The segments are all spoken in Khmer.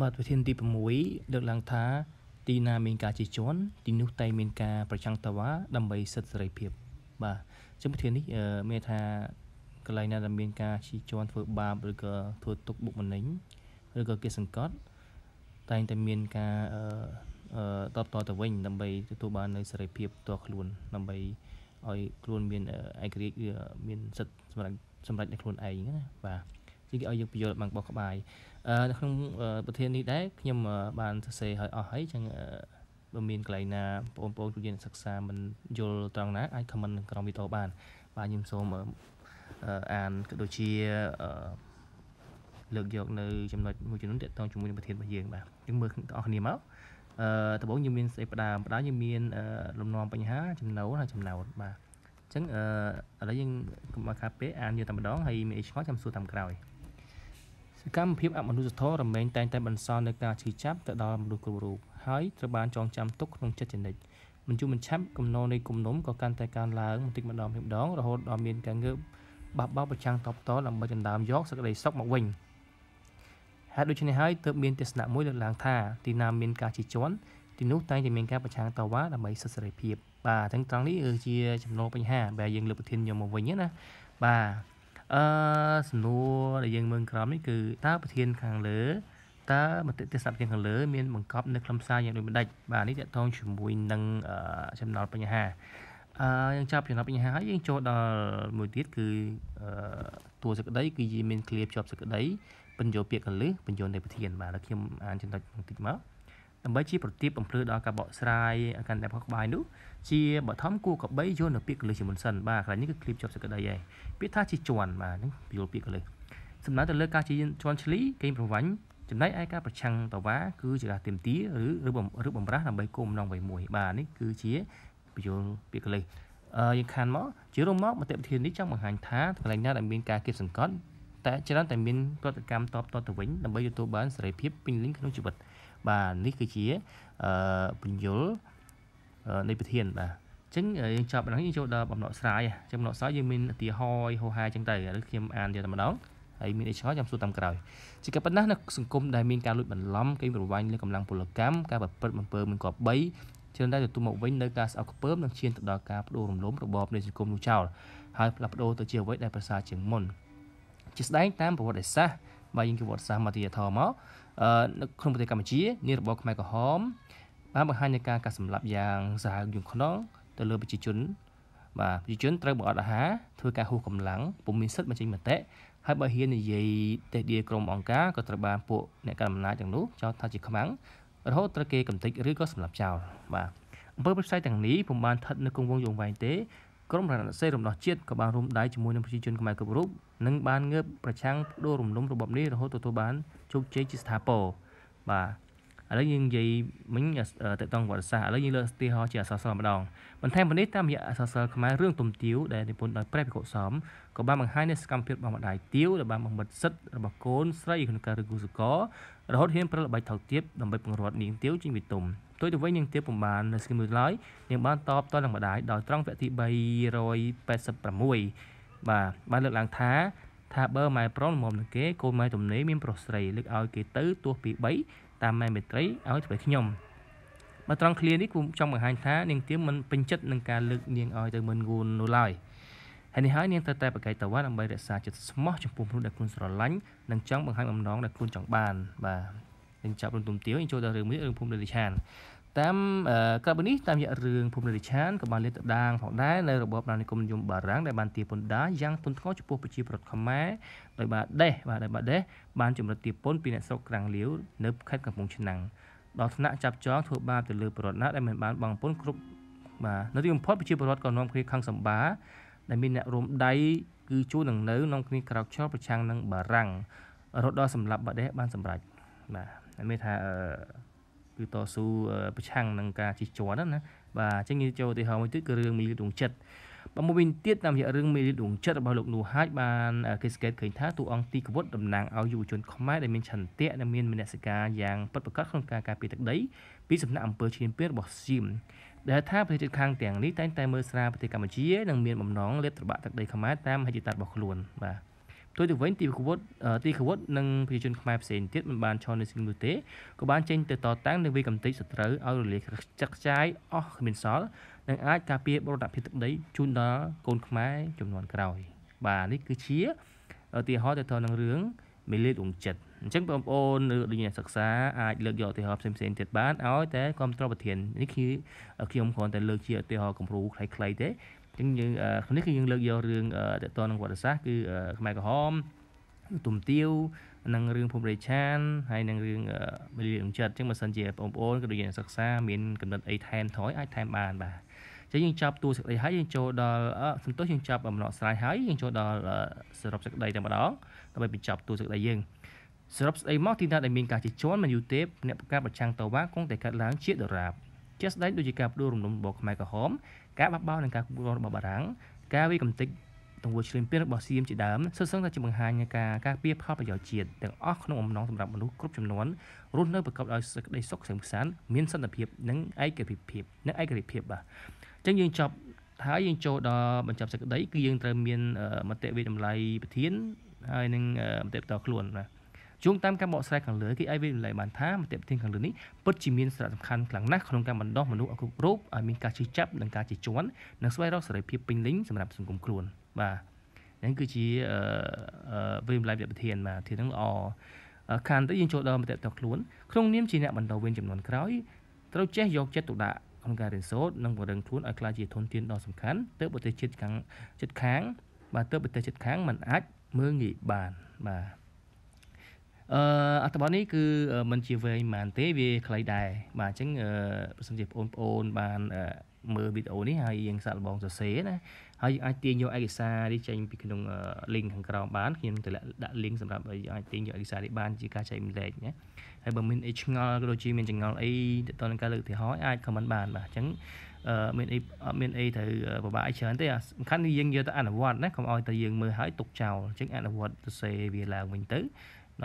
បាទវិធានទី6លើកឡើងថា ទីណាមានការជិះជាន់ទីនោះតែមានការប្រឆាំងតវ៉ាដើម្បីសិទ្ធិសេរីភាពបាទចំពោះធាននេះមានថាកន្លែងណាដែលមានការជិះជាន់ធ្វើបាបឬក៏ធ្វើទុកបុកម្នេញឬក៏គេសង្កត់តែងតែមានការអឺតបតទៅវិញ ដើម្បីទទួលបាននូវសេរីភាពផ្ទាល់ខ្លួនដើម្បីឲ្យខ្លួនមានឯករាជ្យឬមានសិទ្ធិសម្រាប់សម្រាប់ខ្លួនឯងណាបាទគឺគេឲ្យយើងពយល់បានបោះក្បាយនៅក្នុងប្រធាននេះដែរខ្ញុំបានសរសេរឲ្យអស់ហើយចឹងបើមានកន្លែងណាបងប្អូនគ្រូយើងសិក្សាមិនយល់ត្រង់ណាអាច comment ក្នុងក្រោមវីដេអូបានបាទខ្ញុំសូមអានដូចជាលើកយកនៅចំណុចមួយចំនួនទាក់ទងជាមួយនឹងប្រធានរបស់យើងបាទយើងមើលទាំងអស់គ្នាមកអឺដំបូងយើងមានស្អីផ្ដើមផ្ដើមយើងមានលំនាំបញ្ហាចំណូលហើយចំណោទបាទអញ្ចឹងអឺឥឡូវយើងកុំមកខាត់ពេកអានយកតែម្ដងហើយមានអីឆ្ងល់ចាំសួរតាមក្រោយសកម្មភាពអមនុស្សធម៌រមែងតែងតែបន្សល់នូវការឈឺចាប់ទៅដល់មនុស្សគ្រប់រូបហើយត្រូវបានចងចាំទុកក្នុងចិត្តជានិច្ចមិនយូរមិនឆាប់កំណោនៃគំនុំក៏កាន់តែកើនឡើងបន្តិចម្ដងម្ដងរហូតដល់មានការងើបបបោប្រឆាំងតបតដើម្បីដណ្ដើមយកសេចក្តីសុខមកវិញហើយដូច្នេះហើយទើបមានទស្សនៈមួយលើកឡើងថាទីណាមានការជិះជាន់ទីនោះតែងតែមានការប្រឆាំងតវ៉ាដើម្បីសិទ្ធិសេរីភាពបាទទាំងត្រង់នេះគឺជាចំណុចបញ្ហាបើយើងលើកប្រធានយកមកវិញណាបាទអឺសំណួរដែលយើងមើលក្រោមនេះគឺតើប្រធានខាងលើតើមតិទេសនាប្រធានខាងលើ មានបង្កប់នៅខ្លឹមសារយ៉ាងដូចម្ដេចបាទនេះតកតងជាមួយនឹងចំណោទបញ្ហាអឺយើងចាប់ចំណោទបញ្ហាហើយយើងចូលដល់មួយទៀតគឺអឺតួសក្តីគឺយីមានឃ្លាបជាប់សក្តីបញ្យោពាក្យកលឹះបញ្យោនៃប្រធានបាទខ្ញុំអានចំណុចបន្តិចមកដើម្បីជាប្រទាបបំភ្លឺដល់ការបកស្រាយកាន់តែខុសក្បាយនោះជាបឋមគួរកបីយល់នៅពាក្យកលិសជាមុនសិនបាទកន្លែងនេះគឺឃ្លាបជាប់សក្តីហើយពាក្យថាជាជន់បាទហ្នឹងយល់ពាក្យកលិសសំដៅទៅលើការជាជន់ឈ្លីគេប្រវាញ់ចំណែកឯការប្រឆាំងតវ៉ាគឺជាការទៀមទាឬឬបំរាស់ដើម្បីគុំនងໄວមួយបាទនេះគឺជាពយល់ពាក្យកលិសអឺយើងខានមកជារួមមកមតិវិធាននេះចង់បង្ហាញថាកន្លែងណាដែលមានការគៀបសង្កត់តែច្រើនតែមានប្រតិកម្មតបតទៅវិញដើម្បីទទួលបានសេរីភាពពេញលេញក្នុងជីវិតបាទនេះគឺជាអឺពញ្ញុលនៃប្រធានបាទអញ្ចឹងយើងចប់ដល់នេះយើងចូលដល់បំណត់ស្រាយអញ្ចឹងបំណត់ស្រាយយើងមានឧទាហរណ៍ហោហាអញ្ចឹងទៅឥឡូវខ្ញុំអានយកតែម្ដងហើយមានអីឆ្ងល់ខ្ញុំសួរតាមក្រោយជាការប៉ុណ្ណោះនៅសង្គមដែលមានការលួចបន្លំកេងប្រវ័ញ្ចលើកម្លាំងពលកម្មការប្រព្រឹត្តអំពើមិនគប្បីច្រើនតែទទួលមកវិញនៅការស្អប់ខ្ពើមនិងឈានទៅដល់ការបដូររំលំរបបនៃសង្គមនោះចោលហើយផ្លាស់ប្ដូរទៅជាអ្វីដែលប្រសើរជាងមុន ជាស្ដែងតាមប្រវត្តិសាស្ត្របើយើងគិតប្រវត្តិសាស្ត្រមកទីធមមកអឺនៅក្នុងប្រទេសកម្ពុជានារបបខ្មែរក្រហមបានបង្ហាញនៃការកាត់សម្លាប់យ៉ាងសាហាវយំខ្នងទៅលើប្រជាជនបាទប្រជាជនត្រូវបង្អត់អាហារធ្វើការហួសកម្លាំងពុំមានសិទ្ធិបញ្ចេញមតិហើយបើហ៊ាននិយាយទេដៀក្រុមអង្គការក៏ត្រូវបានពួកអ្នកកណ្ដាលអំណាចទាំងនោះចោទថាជាខ្មាំងរហូតត្រូវគេកំទេចឬក៏សម្លាប់ចោលបាទអង្គើផ្សែងទាំងនេះពុំបានស្ថិតនៅគង់វងយងវែងទេក្រមរណសេរីរំដោះជាតិក៏បានរួមដៃជាមួយនឹងប្រជាជនខ្មែរគ្រប់រូបនិងបានងើបប្រឆាំងផ្ដួលរំលំរបបនេះរហូតទទួលបានជោគជ័យជាស្ថាពរបាទឥឡូវយើងនិយាយមិញតកតងប្រវត្តិសាស្ត្រឥឡូវយើងលើកឧទាហរណ៍ជាអសរសិល្ប៍ម្ដងបន្ថែមពីនេះតាមរយៈអសរសិល្ប៍ខ្មែររឿងទុំទាវដែលនិពន្ធដោយព្រះភិក្ខុសំក៏បានបង្ហាញនូវសកម្មភាពរបស់ម្ដាយទាវដែលបានបំបិតសិទ្ធិរបស់កូនស្រីក្នុងការរកូសករហូតហ៊ានប្រលល្បិចថោកទាបដើម្បីពង្រត់នាងទាវចេញពីទុំទុយទៅវិញនាងទាវពុំបាននៅស្គីមឡើយនាងបានតបតនឹងម្ដាយដោយត្រង់វគ្គទី386បាទបានលើកឡើងថាថាបើម៉ែប្រុសល្មមនឹងគេកូនម៉ែទំនេរមានប្រុសស្រីលើកឲ្យគេទៅទោះពី3តាមម៉ែមេត្រីឲ្យទៅខ្ញុំបើត្រង់ឃ្លានេះខ្ញុំចង់បង្ហាញថានាងទៀមមិនពេញចិត្តនឹងការលើកនាងឲ្យទៅមិនងួននោះឡើយហើយនេះហើយនាងត្រូវតែប្រកែកតាវ៉ាដើម្បីរក្សាចិត្តស្មោះចំពោះមនុស្សដែលខ្លួនស្រឡាញ់និងចង់បង្ហាញបំណងដែលខ្លួនចង់បានបាទនឹងចាប់រំទុំទាវយើងចូលដល់រឿងមួយរឿងភូមិលីឆានតាមក្របនេះតាមរយៈរឿងភូមិរាជឆានក៏បានលាតត្រដាងផងដែរនៅរបបអាណានិគមនិយមបារាំងដែលបានទារពន្ធដារយ៉ាងទន់ធ្ងរចំពោះប្រជាពលរដ្ឋខ្មែរដោយបា ដេសបាទដោយបាដេសបានចម្រិតទារពន្ធពីអ្នកស្រុកក្រាំងលាវនៅខេត្តកំពង់ឆ្នាំងដល់ថ្នាក់ចាប់ចងធ្វើបាបទៅលើពលរដ្ឋណាដែលមិនបានបង់ពន្ធគ្រប់បាទនៅទីបំផុតប្រជាពលរដ្ឋក៏នាំគ្នាខឹងសម្បា ដែលមានអ្នករួមដៃគឺជួនឹងនៅនាំគ្នាក្រោកឈរប្រឆាំងនឹងបារាំងរត់ដល់សម្លាប់បាដេសបានសម្រេចបាទមានថាអឺគឺតស៊ូប្រឆាំងនឹងការជិះជាន់ណាបាទអញ្ចឹងយើងចូលទៅហៅមួយទៀតគឺរឿងមីលីដួងចិត្តបើមួយវិញទៀតតាមរយៈរឿងមេរៀនដួងចិត្តរបស់លោកនូហាចបានគេសង្កេតឃើញថាតួអង្គទីកវុឌ្ឍតំណាងឲ្យយុវជនខ្មែរដែលមានឆន្ទៈនិងមានមនសិការយ៉ាងពិតប្រាកដក្នុងការការពារទឹកដីពីសំណាក់អំពើឈ្លានពានរបស់សៀមដែលថាប្រទេសជិតខាងទាំងនេះតែងតែមើលស្រាលប្រទេសកម្ពុជានិងមានបំណងលេបត្របាក់ទឹកដីខ្មែរតាមហិច្ចតារបស់ខ្លួនបាទទោះទៅវិញទីក្បួតទីក្បួតនិងប្រជាជនខ្មែរផ្សេងទៀតមិនបានឈរនៅស្ងៀមនោះទេក៏បានចេញទៅតតាំងនៅវិកំតិចសត្រូវឲ្យរលាយចាក់ចាយអស់គ្មានសល់និងអាចការពារបរតភាពទឹកដីជូនដល់កូនខ្មែរចំនួនក្រោយ បាទនេះគឺជាឧទាហរណ៍ទៅទៅនឹងរឿងមេលៀតរងចិត្តអញ្ចឹងបងប្អូនឬដូចអ្នកសិក្សាអាចលើកយកឧទាហរណ៍ផ្សេងៗទៀតបានឲ្យតែគ្រប់ត្រួតប្រធាននេះគឺខ្ញុំគ្រាន់តែលើកជាឧទាហរណ៍គំរូខ្លីៗទេអញ្ចឹងយើងក្នុងនេះគឺយើងលើកយករឿងតកតនឹងវត្តសាស្ត្រគឺខ្មែរក្រហមទុំទាវនិងរឿងភូមិរេឆានហើយនិងរឿងមលីអង្គចិត្តអញ្ចឹងបើសិនជាបងប្អូនក៏ដូចជាសិក្សាមានកំណត់អីថែមថយអាចថែមបានបាទចឹងយើងចាប់តួសេចក្តីហើយយើងចូលដល់សំទោសយើងចាប់អំណក់ស្រ័យហើយយើងចូលដល់សរុបសេចក្តីតែម្ដងដើម្បីបញ្ចប់តួសេចក្តីយើងសរុបស្ដីមកទីណាដែលមានការជិះជាន់មិនយូរទេអ្នកប្រកាសប្រឆាំងតវ៉ាគង់តែកើតឡើងជាដរាបជាក់ស្ដែងដូចជាការផ្ដួលរំលំរបបខ្មែរក្រហមការបះបោរនិងការគ្រប់គ្រងរបស់បារាំងការវាយកំទេចទង្វើឈ្លានពានរបស់សៀមជាដើមសុទ្ធសឹងតែជាបង្ហាញនៃការការពារផលប្រយោជន៍ជាតិទាំងអស់ក្នុងអំណងសម្រាប់មនុស្សគ្រប់ចំនួនរស់នៅប្រកបដោយសេចក្តីសុខសឹងសាន មានសន្តិភាព និងឯករាជ្យភាពនិងឯករាជ្យភាពបាទអញ្ចឹងយើងចប់ហើយយើងចូលដល់បញ្ចប់សេចក្តីគឺយើងត្រូវមានមតិវិតម្លៃប្រធានហើយនឹងមតិបន្តខ្លួនបាទយោងតាមការបកស្រាយខាងលើគេឲ្យវិនិច្ឆ័យបានថាមតិប្រធានខាងលើនេះពិតជាមានសារៈសំខាន់ខ្លាំងណាស់ក្នុងការបណ្ដុះមនុស្សឲ្យគ្រប់រូបឲ្យមានការជឿចាប់និងការជិះជាន់និងស្វែងរកសេរីភាពពេញលេញសម្រាប់សង្គមខ្លួនបាទហ្នឹងគឺជាវិនិច្ឆ័យប្រធានបាទធានហ្នឹងល្អខានទៅយើងចូលដល់មតិតខ្លួនក្នុងនាមជាអ្នកបន្តវេនចំនួនក្រោយត្រូវចេះយកចិត្តទុកដាក់ក្នុងការរៀនសូត្រនិងពង្រឹងខ្លួនឲ្យក្លាយជាធនធានដ៏សំខាន់ទៅប្រទេសជាតិខាងចិត្តខាងបាទទៅប្រទេសចិត្តខាងมันអាចមើងងាយបានបាទអឺអត្ថបទនេះគឺมันជាវែងប៉ុន្មានទេវាខ្លីដែរបាទអញ្ចឹងប្រសិនជាបងប្អូនបានមើលវីដេអូនេះហើយយើងសាកល្បងសរសេរណាហើយអាចទាញយកឯកសារនេះចេញពីក្នុង link ខាងក្រោមបានខ្ញុំទៅដាក់ link សម្រាប់អាចទាញយកឯកសារនេះបានជាការចែករំលែកណាហើយបើមានអីឆ្ងល់ក៏ដូចជាមានចង្អល់អីទៅទៅនឹងការលើកឧទាហរណ៍អាច comment បានបាទអញ្ចឹងមានអីអត់មានអីត្រូវពិបាកអីច្រើនទេសំខាន់គឺយើងយកទៅអនុវត្តណាកុំឲ្យតែយើងមើលហើយទុកចោលអញ្ចឹងអនុវត្តទៅសេវាឡើងវិញទៅ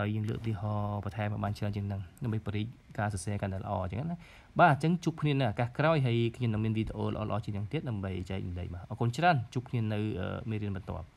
ដោយយើងលើកឧទាហរណ៍បន្ថែមមកបានច្រើនជាងនឹងដើម្បីបរិយាការសរសេរកាន់តែល្អអញ្ចឹងណាបាទអញ្ចឹងជួបគ្នានៅឱកាសក្រោយហើយខ្ញុំនឹងមានវីដេអូល្អៗជាងនឹងទៀតដើម្បីចែករំលែកបាទអរគុណច្រើនជួបគ្នានៅមេរៀនបន្ទាប់